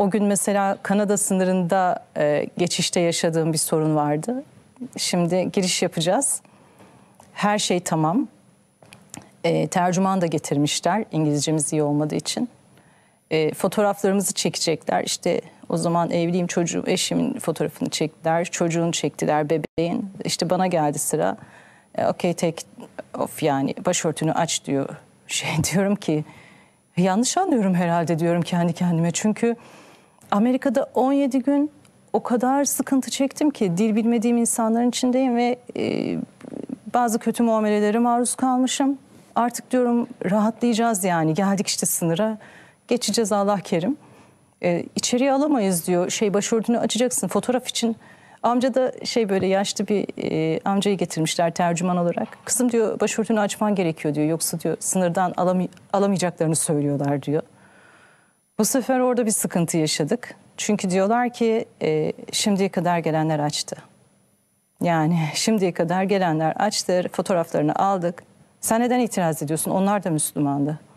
O gün mesela Kanada sınırında e, geçişte yaşadığım bir sorun vardı. Şimdi giriş yapacağız. Her şey tamam. E, tercüman da getirmişler İngilizcemiz iyi olmadığı için. E, fotoğraflarımızı çekecekler. İşte o zaman evliyim çocuğum, eşimin fotoğrafını çektiler. Çocuğunu çektiler, bebeğin. İşte bana geldi sıra. E, Okey tek of yani başörtünü aç diyor. Şey diyorum ki yanlış anlıyorum herhalde diyorum kendi kendime. Çünkü Amerika'da 17 gün o kadar sıkıntı çektim ki dil bilmediğim insanların içindeyim ve e, bazı kötü muamelelere maruz kalmışım. Artık diyorum rahatlayacağız yani geldik işte sınıra geçeceğiz Allah kerim. E, içeriye alamayız diyor şey başörtünü açacaksın fotoğraf için. Amca da şey böyle yaşlı bir e, amcayı getirmişler tercüman olarak. Kızım diyor başörtünü açman gerekiyor diyor yoksa diyor sınırdan alamay alamayacaklarını söylüyorlar diyor. Bu sefer orada bir sıkıntı yaşadık. Çünkü diyorlar ki e, şimdiye kadar gelenler açtı. Yani şimdiye kadar gelenler açtır, fotoğraflarını aldık. Sen neden itiraz ediyorsun? Onlar da Müslümandı.